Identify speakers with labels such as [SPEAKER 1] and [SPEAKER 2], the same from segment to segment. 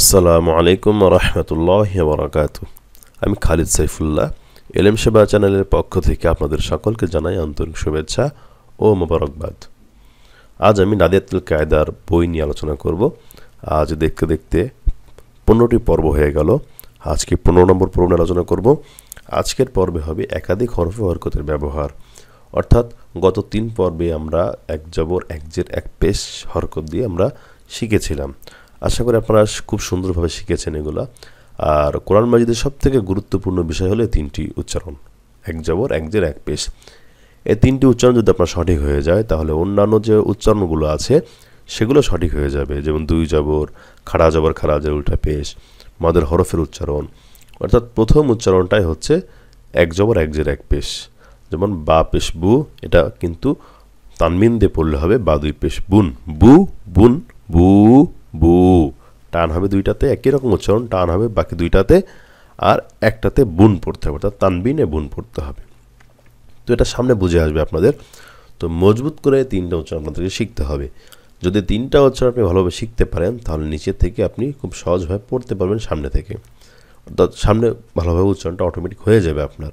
[SPEAKER 1] আসসালামু আলাইকুম রহমতুল্লাহ বরাকাত আমি খালিদ সাইফুল্লাহ এলএম সেবা চ্যানেলের পক্ষ থেকে আপনাদের সকলকে জানাই আন্তরিক শুভেচ্ছা ও মোবারকবাদ আজ আমি নাদিয়াতুল কায়দার বই নিয়ে আলোচনা করব আজ দেখতে দেখতে পনেরোটি পর্ব হয়ে গেল আজকে পনেরো নম্বর পর্ব আলোচনা করব আজকের পর্বে হবে একাধিক হরফ হরকতের ব্যবহার অর্থাৎ গত তিন পর্বে আমরা এক জবর এক জের এক পেশ হরকত দিয়ে আমরা শিখেছিলাম আশা করি আপনারা খুব সুন্দরভাবে শিখেছেন এগুলা আর কোরআন মাজিদের থেকে গুরুত্বপূর্ণ বিষয় হলো তিনটি উচ্চারণ এক জবর এক জের এক পেশ এই তিনটি উচ্চারণ যদি আপনার সঠিক হয়ে যায় তাহলে অন্যান্য যে উচ্চারণগুলো আছে সেগুলো সঠিক হয়ে যাবে যেমন দুই জবর খাড়া জবর খাড়া জবর উল্টা পেশ মাদের হরফের উচ্চারণ অর্থাৎ প্রথম উচ্চারণটাই হচ্ছে এক জবর এক জের এক পেশ যেমন বা পেশ বু এটা কিন্তু তানমিন দিয়ে পড়লে হবে বা দুই পেশ বুন বু বুন বু বু টান হবে দুইটাতে একই রকম উচ্চারণ টান হবে বাকি দুইটাতে আর একটাতে বুন পড়তে হবে অর্থাৎ তানবিনে বুন পড়তে হবে তো এটা সামনে বুঝে আসবে আপনাদের তো মজবুত করে তিনটা উচ্চারণ আপনাদেরকে শিখতে হবে যদি তিনটা উচ্চারণ আপনি ভালোভাবে শিখতে পারেন তাহলে নিচে থেকে আপনি খুব সহজভাবে পড়তে পারবেন সামনে থেকে অর্থাৎ সামনে ভালোভাবে উচ্চারণটা অটোমেটিক হয়ে যাবে আপনার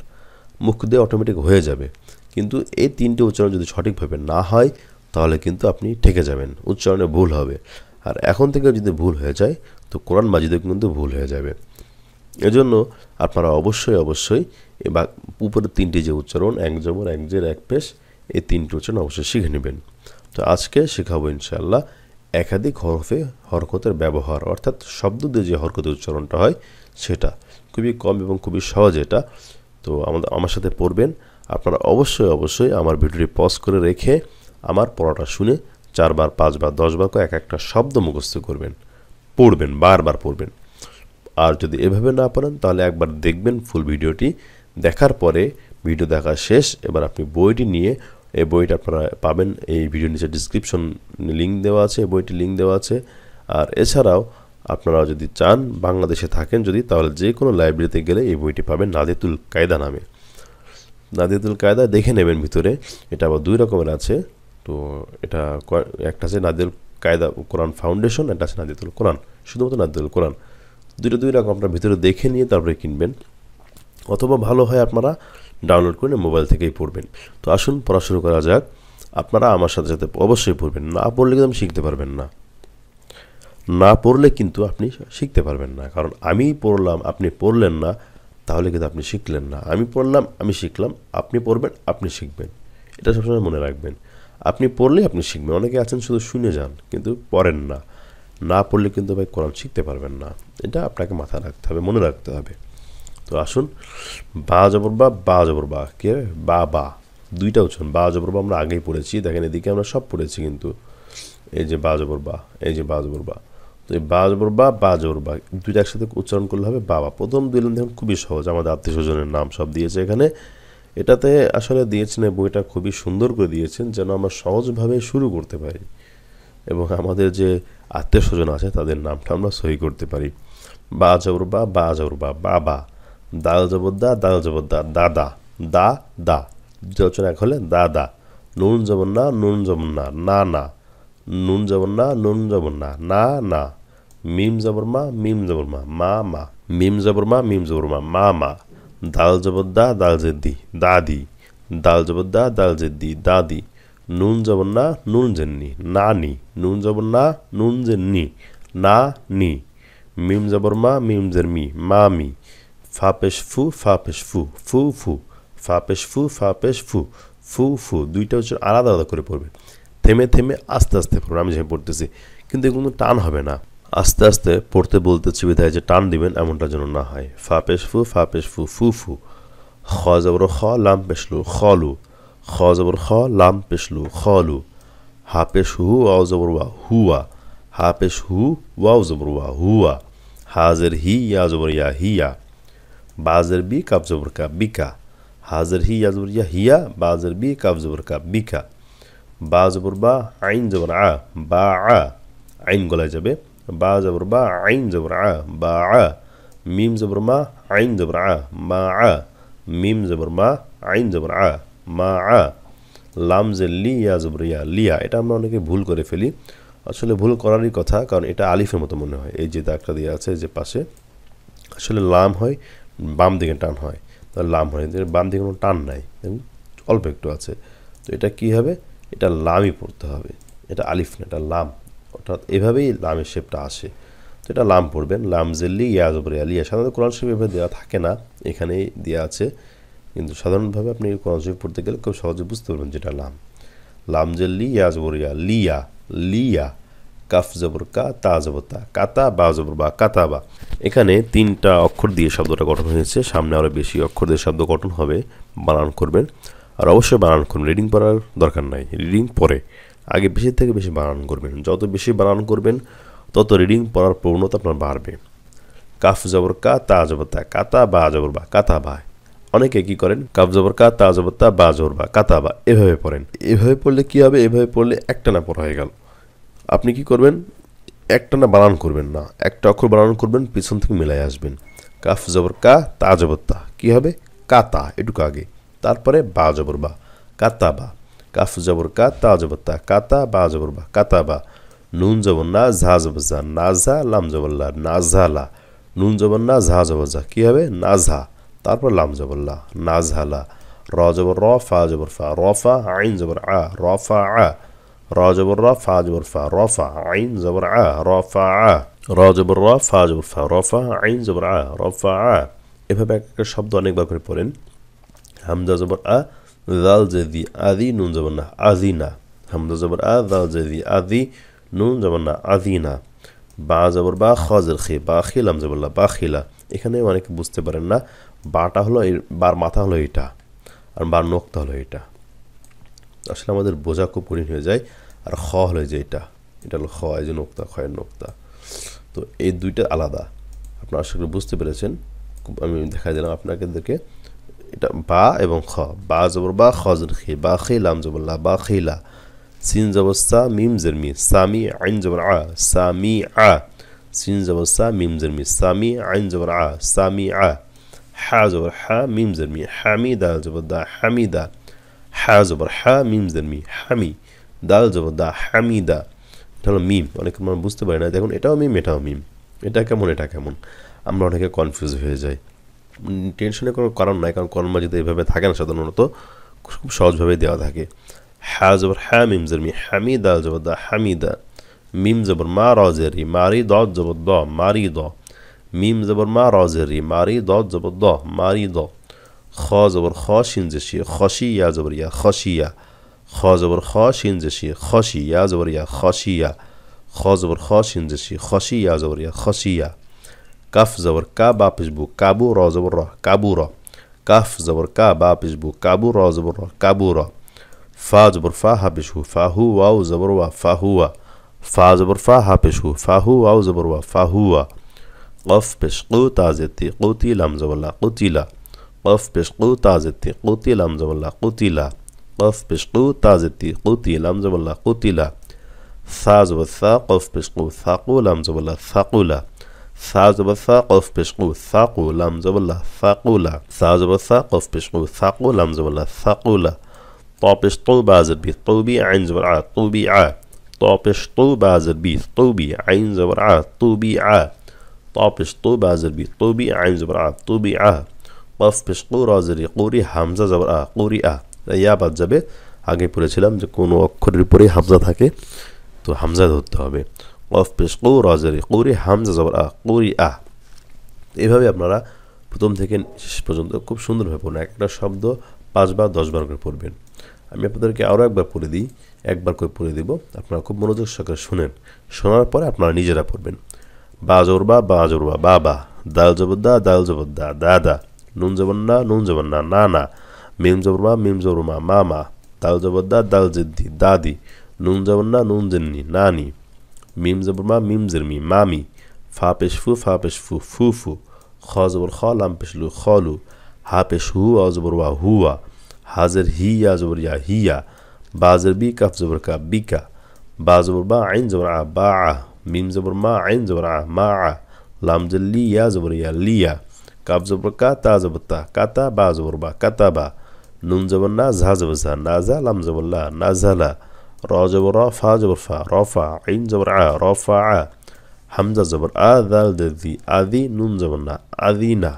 [SPEAKER 1] মুখ দিয়ে অটোমেটিক হয়ে যাবে কিন্তু এই তিনটে উচ্চারণ যদি সঠিকভাবে না হয় তাহলে কিন্তু আপনি ঠেকে যাবেন উচ্চারণে ভুল হবে আর এখন থেকে যদি ভুল হয়ে যায় তো কোরআন মাজিদেও কিন্তু ভুল হয়ে যাবে এজন্য আপনারা অবশ্যই অবশ্যই বা উপরের তিনটি যে উচ্চারণ এক জমর এক জের এক পেশ এই তিনটি উচ্চারণ অবশ্যই শিখে নেবেন তো আজকে শেখাবো ইনশাআল্লাহ একাধিক হরফে হরকতের ব্যবহার অর্থাৎ শব্দ দিয়ে যে হরকতের উচ্চারণটা হয় সেটা খুবই কম এবং খুবই সহজ এটা তো আমাদের আমার সাথে পড়বেন আপনারা অবশ্যই অবশ্যই আমার ভিডিওটি পজ করে রেখে আমার পড়াটা শুনে চারবার পাঁচবার দশবার করে এক একটা শব্দ মুখস্থ করবেন পড়বেন বারবার পড়বেন আর যদি এভাবে না পারেন তাহলে একবার দেখবেন ফুল ভিডিওটি দেখার পরে ভিডিও দেখা শেষ এবার আপনি বইটি নিয়ে এই বইটা আপনারা পাবেন এই ভিডিও নিচে ডিসক্রিপশন লিঙ্ক দেওয়া আছে বইটি লিঙ্ক দেওয়া আছে আর এছাড়াও আপনারা যদি চান বাংলাদেশে থাকেন যদি তাহলে যে কোনো লাইব্রেরিতে গেলে এই বইটি পাবেন নাদিতুল কায়দা নামে নাদিতুল কায়দা দেখে নেবেন ভিতরে এটা আবার দুই রকমের আছে তো এটা একটা আছে নাদিল কায়দা কোরআন ফাউন্ডেশন একটা আছে নাদিতুল কোরআন শুধুমাত্র নাদিতুল কোরআন দুটো দুই রকম আপনার ভিতরে দেখে নিয়ে তারপরে কিনবেন অথবা ভালো হয় আপনারা ডাউনলোড করে মোবাইল থেকেই পড়বেন তো আসুন পড়া শুরু করা যাক আপনারা আমার সাথে সাথে অবশ্যই পড়বেন না পড়লে কিন্তু আমি শিখতে পারবেন না না পড়লে কিন্তু আপনি শিখতে পারবেন না কারণ আমি পড়লাম আপনি পড়লেন না তাহলে কিন্তু আপনি শিখলেন না আমি পড়লাম আমি শিখলাম আপনি পড়বেন আপনি শিখবেন এটা সবসময় মনে রাখবেন আপনি পড়লেই আপনি শিখবেন অনেকে আছেন শুধু শুনে যান কিন্তু পড়েন না না পড়লে কিন্তু ভাই কোরআন শিখতে পারবেন না এটা আপনাকে মাথায় রাখতে হবে মনে রাখতে হবে তো আসুন বা জবর বা বা জবর বা কে বা বা দুইটা উচ্চন বা জবর বা আমরা আগেই পড়েছি দেখেন এদিকে আমরা সব পড়েছি কিন্তু এই যে বা জবর বা এই যে বা জবর বা তো এই বা জবর বা বা জবর বা দুইটা একসাথে উচ্চারণ করলে হবে বাবা প্রথম দুই লাইন দেখুন খুবই সহজ আমাদের আত্মীয় স্বজনের নাম সব দিয়েছে এখানে এটাতে আসলে দিয়েছেন বইটা খুবই সুন্দর করে দিয়েছেন যেন আমরা সহজভাবে শুরু করতে পারি এবং আমাদের যে আত্মীয় স্বজন আছে তাদের নামটা আমরা সহি করতে পারি বা জবর বা বা জবর বা বাবা দাল জবরদা দা দাল দাদা দা দা যচন এক হলে দাদা নুন যেমন না নুন যেমন না না না নুন যেমন না নুন যেমন না না না মিম জবর মা মিম জবর মা মা মা মিম জবর মা মিম জবর মা মা মা দাল জবদ্দা দাল জেদ্দি দাদি দাল জবদ্দা দাল জেদ্দি দাদি নুন জবন্না নুন জেননি নানি নুন জবন্না নুন জেননি না নি মিম জবরমা মিম জেরমি মামি ফা পেশ ফু ফা পেশ ফু ফু ফু ফা পেশ ফু ফা পেশ ফু ফু ফু দুইটা হচ্ছে আলাদা আলাদা করে পড়বে থেমে থেমে আস্তে আস্তে পড়বে আমি যেভাবে পড়তেছি কিন্তু এগুলো টান হবে না আস্তে আস্তে পড়তে বলতে চিবিধায় যে টান দিবেন এমনটা যেন না হয় ফা পেশ ফু ফা পেশ ফু ফু ফু খ জবর খ লাম পেশলু খলু খ জবর খ লাম পেশলু খলু হা পেশ হু ওয়াও জবর ওয়া হুয়া হা পেশ হু ওয়াও জবর ওয়া হুয়া হাজের হি ইয়া জবর ইয়া হিয়া বাজের বি কাব জবর কা বিকা হাজের হি ইয়া জবর ইয়া হিয়া বাজের বি কাব জবর কা বিকা বা জবর বা আইন জবর আ বা আ আইন গলায় যাবে বা জবর বা আইন জবর আ বা আ মিম জবর মা আইন জবর আ মা আ মিম জবর মা আইন জবর আ মা আ লাম যে লিয়া জবর ইয়া লিয়া এটা আমরা অনেকে ভুল করে ফেলি আসলে ভুল করারই কথা কারণ এটা আলিফের মতো মনে হয় এই যে দাগটা দিয়ে আছে যে পাশে আসলে লাম হয় বাম দিকে টান হয় তাহলে লাম হয় বাম দিকে কোনো টান নাই অল্প একটু আছে তো এটা কি হবে এটা লামই পড়তে হবে এটা আলিফ না এটা লাম অর্থাৎ এভাবেই লামের শেপটা আসে তো এটা লাম পড়বেন লাম জেল্লি ইয়াজ জবর আলিয়া সাধারণত কোরআন শরীফ এভাবে দেওয়া থাকে না এখানেই দেওয়া আছে কিন্তু সাধারণভাবে আপনি কোরআন শরীফ পড়তে গেলে খুব সহজে বুঝতে পারবেন যেটা লাম লাম জেল্লি ইয়া লিয়া লিয়া কাফ জবর কা তা জবর তা কাতা বা জবর বা কাতা বা এখানে তিনটা অক্ষর দিয়ে শব্দটা গঠন হয়েছে সামনে আরও বেশি অক্ষর দিয়ে শব্দ গঠন হবে বানান করবেন আর অবশ্যই বানান করবেন রিডিং পড়ার দরকার নাই রিডিং পরে আগে বেশি থেকে বেশি বানান করবেন যত বেশি বানান করবেন তত রিডিং পড়ার প্রবণতা আপনার বাড়বে কাফ জবর কা তা জবতা কাতা বা জবর বা কাতা বা অনেকে কি করেন কাফ জবর কা তা জবতা বা জবর বা কাতা বা এভাবে পড়েন এভাবে পড়লে কি হবে এভাবে পড়লে একটা না পড়া হয়ে গেল আপনি কি করবেন একটা না বানান করবেন না একটা অক্ষর বানান করবেন পিছন থেকে মিলাই আসবেন কাফ জবর কা তা জবতা কী হবে কাতা এটুকু আগে তারপরে বা জবর বা কাতা বা কাফ জবর কা তা জবর তা কাতা বা জবর বা কাতা বা নুন জবর না ঝা জবর ঝা ঝা লাম জবল্লা নাজহালা নুন জবর না ঝা জবর ঝা কী হবে ঝা তারপর লাম জবল্লা নাজহালা র জবর র ফা জবর ফা রফা আইন জবর আ রফা আ র জবর র ফা জবর ফা রফা আইন জবর আ রফা আ র জবর র ফা জবর ফা রফা আইন জবর আ রফা আ এভাবে এক একটা শব্দ অনেকবার করে পড়েন হামজা জবর আ দাল জেদি আদি নুন যাবেন না আদি না হামদা জবর আ দাল জেদি আদি নুন যাবেন না আদি না বা জবর বা খজের খে বা খিলাম জবল্লা বা খিলা এখানে অনেকে বুঝতে পারেন না বাটা হলো বার মাথা হলো এটা আর বার নোক্তা হলো এটা আসলে আমাদের বোঝা খুব কঠিন হয়ে যায় আর খ হলো যে এটা এটা হলো খ এই যে নোক্তা খয়ের নোক্তা তো এই দুইটা আলাদা আপনারা আশা করি বুঝতে পেরেছেন আমি দেখা দিলাম আপনাদেরকে বা এবং খ বা জবর বা খ জের খি বা খি লাম জবল্লা বা খিলা সিন জবস্তা মিম জেরমি সামি আইন জবর আ সামি আ সিন জবস্তা মিম জেরমি সামি আইন জবর আ সামি আ حا زبر حا ميم زرمي حامي دال زبر دا حامي دا حا زبر حا ميم زرمي حامي دال زبر دا حامي دا এটা হলো মিম অনেক মানুষ বুঝতে পারে না দেখুন এটাও মিম এটাও মিম এটা কেমন এটা কেমন আমরা অনেকে কনফিউজ হয়ে যাই টেনশনের কোনো কারণ নাই কারণ কর্মা যদি এভাবে থাকে না সাধারণত খুব সহজভাবে দেওয়া থাকে হ্যা জবর হ্যা মিম জের মি হামিদা জবর দা হামিদা মিম জবর মা রজের রি মারি দ জবর দ মারি দ মিম জবর মা রজের রি মারি দ জবর দ মারি দ খ জবর খ সিনজে খসি খসিয়া জবর ইয়া খসিয়া খ জবর খ সিনজে খসি খসিয়া জবর ইয়া খসিয়া খ জবর খ সিনজে শি খসিয়া জবর ইয়া খসিয়া كاف زور كا با بو كابو را زور را كابو را كاف زور كا با بو كابو را زور را كابو را فا زور فا ها هو فا هو واو زور وا فا هو وا فا زور فا ها هو فا هو واو زور وا فا هو وا قف بش قو تازتي قوتي لام زور لا قوتي لا قف بش قو تازتي قوتي لام زور لا قوتي لا قف بش قو تازتي قوتي لام زور لا قوتي لا ثا زبر ثا قف بش قو ثاقو لام زور لا لا ثا زبر ثا قف بشقو ثاقو لام زبر لا ثاقولا ثا زبر ثا قف بشقو ثاقو لام زبر لا ثاقولا طابش طو بازر بي طوبي عين زبر ع طوبي ع طابش طو بازر بي طوبي عين زبر ع طوبي ع طابش طو بازر بي طوبي عين زبر ع طوبي ع قف بشقو رازري قوري حمزة زبر ع قوري ع ইয়া বাদ যাবে আগে পড়েছিলাম যে কোনো অক্ষরের পরেই হামজা থাকে তো হামজা ধরতে হবে কফ পেশ কৌ রাজারি কৌরি হামজা জবর আহ কৌরি আহ এভাবে আপনারা প্রথম থেকে শেষ পর্যন্ত খুব সুন্দরভাবে পড়বেন একটা শব্দ পাঁচবার দশবার করে পড়বেন আমি আপনাদেরকে আরও একবার পড়ে দিই একবার করে পড়ে দেব আপনারা খুব মনোযোগ সহকারে শুনেন শোনার পরে আপনারা নিজেরা পড়বেন বা জোর বা বা জোর বা বা বা দাল জবদ্দা দাল জবদ্দা দাদা নুন জবন্না নুন জবন্না না না মিম জবরমা মিম জবরমা মামা দাল জবদ্দা দাল জিদ্দি দাদি নুন জবন্না নুন জিন্নি নানি میم زبر ما میم زر می مامی فا پیش فو فا پیش فو فو فو خا زبر خا لام پیش لو خالو ها پیش هو او زبر وا هوا حاضر هی یا زبر یا هیا با زر بی کف زبر کا بی کا با زبر با عین زبر ع باع میم زبر ما عین زبر ع ماع لام زر لی یا زبر یا لیا کاف زبر کا تا زبر تا کتا با زبر با کتا با نون زبر نا زها زبر زها نازا لام زبر لا نازلا را زبر را فا زبر فا رافع عين زبر ع رافع حمزة زبر آ ذال ذي آذي نون زبر نا آذينا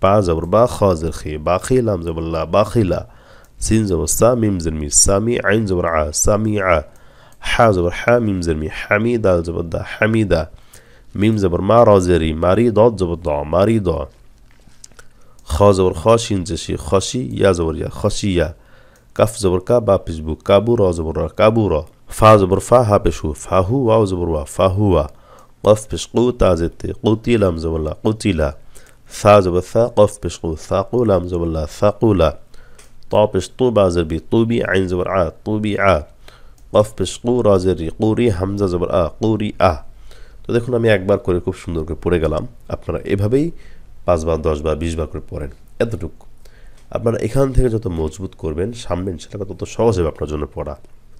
[SPEAKER 1] با زبر با خا زر خي باقي لام زبر لا باقي لا سين زبر سا ميم زر مي سامي عين زبر ع ع حا زبر حا ميم زر مي حميدة زبر دا حميدة ميم زبر ما را زري ماري ضاد زبر ضا ماري ضا خا زبر خاشين زشي خاشي يا زبر يا يا কাফ জবর কা বা পিসবু কাবু র জবর র কাবু র ফা জবর ফা হা পেশু ফাহু ওয়াও জবর ওয়া ফাহুয়া قف پیش قو تازت قوتی لام زبلا قوتیلا ثا زب ثا قف پیش قو ثاقو لام زبلا ثاقولا طا پیش طو بازر بی طوبی عین زبر ع طوبیعا قف پیش قو رازری قوری হামজা জবর আ قوری আ তো দেখুন আমি একবার করে খুব সুন্দর করে পড়ে গেলাম আপনারা এভাবেই পাঁচবার দশবার বিশবার করে পড়েন এতটুকু আপনারা এখান থেকে যত মজবুত করবেন সামনে ইনশাল্লাহ তত সহজ হবে আপনার জন্য পড়া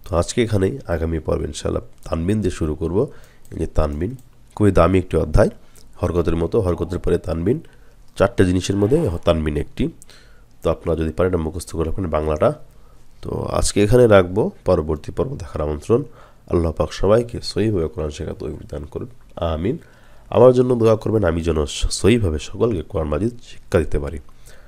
[SPEAKER 1] তো আজকে এখানেই আগামী পর্ব ইনশাল্লাহ তানবিন দিয়ে শুরু করব এই যে তানবিন খুবই দামি একটি অধ্যায় হরকতের মতো হরকতের পরে তানবিন চারটে জিনিসের মধ্যে তানবিন একটি তো আপনারা যদি পারেন মুখস্থ করে রাখবেন বাংলাটা তো আজকে এখানে রাখবো পরবর্তী পর্ব দেখার আমন্ত্রণ আল্লাহ পাক সবাইকে সহিভাবে কোরআন শেখা তৈরি দান করুন আমিন আমার জন্য দোয়া করবেন আমি যেন সহিভাবে সকলকে কোরআন মাজিদ শিক্ষা দিতে পারি